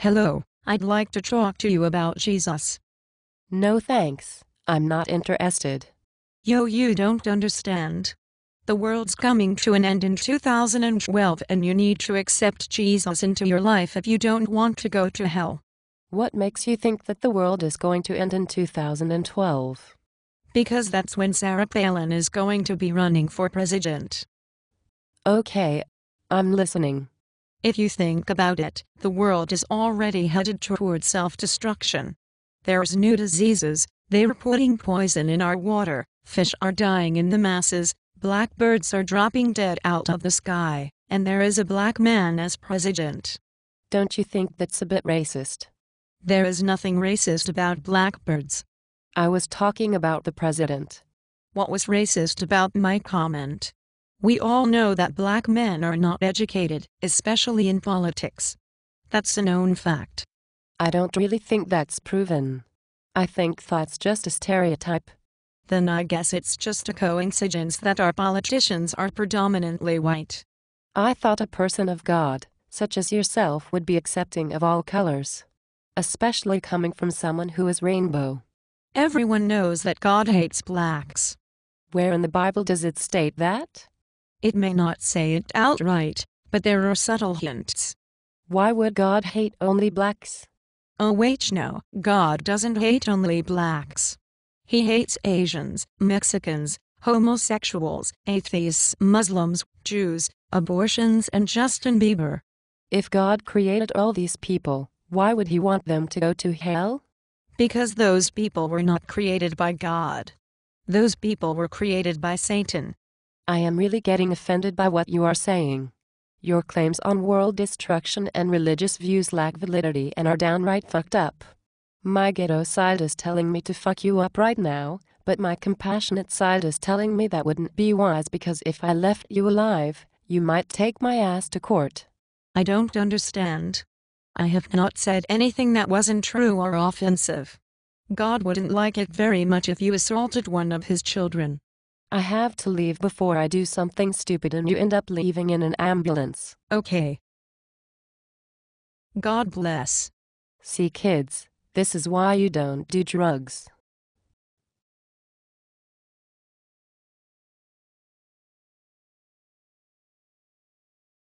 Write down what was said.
Hello, I'd like to talk to you about Jesus. No thanks, I'm not interested. Yo, you don't understand. The world's coming to an end in 2012 and you need to accept Jesus into your life if you don't want to go to hell. What makes you think that the world is going to end in 2012? Because that's when Sarah Palin is going to be running for president. Okay, I'm listening. If you think about it, the world is already headed toward self-destruction. There's new diseases, they're putting poison in our water, fish are dying in the masses, blackbirds are dropping dead out of the sky, and there is a black man as president. Don't you think that's a bit racist? There is nothing racist about blackbirds. I was talking about the president. What was racist about my comment? We all know that black men are not educated, especially in politics. That's a known fact. I don't really think that's proven. I think that's just a stereotype. Then I guess it's just a coincidence that our politicians are predominantly white. I thought a person of God, such as yourself, would be accepting of all colors. Especially coming from someone who is rainbow. Everyone knows that God hates blacks. Where in the Bible does it state that? It may not say it outright, but there are subtle hints. Why would God hate only blacks? Oh wait no, God doesn't hate only blacks. He hates Asians, Mexicans, homosexuals, atheists, Muslims, Jews, abortions and Justin Bieber. If God created all these people, why would he want them to go to hell? Because those people were not created by God. Those people were created by Satan, I am really getting offended by what you are saying. Your claims on world destruction and religious views lack validity and are downright fucked up. My ghetto side is telling me to fuck you up right now, but my compassionate side is telling me that wouldn't be wise because if I left you alive, you might take my ass to court. I don't understand. I have not said anything that wasn't true or offensive. God wouldn't like it very much if you assaulted one of his children. I have to leave before I do something stupid and you end up leaving in an ambulance. Okay. God bless. See kids, this is why you don't do drugs.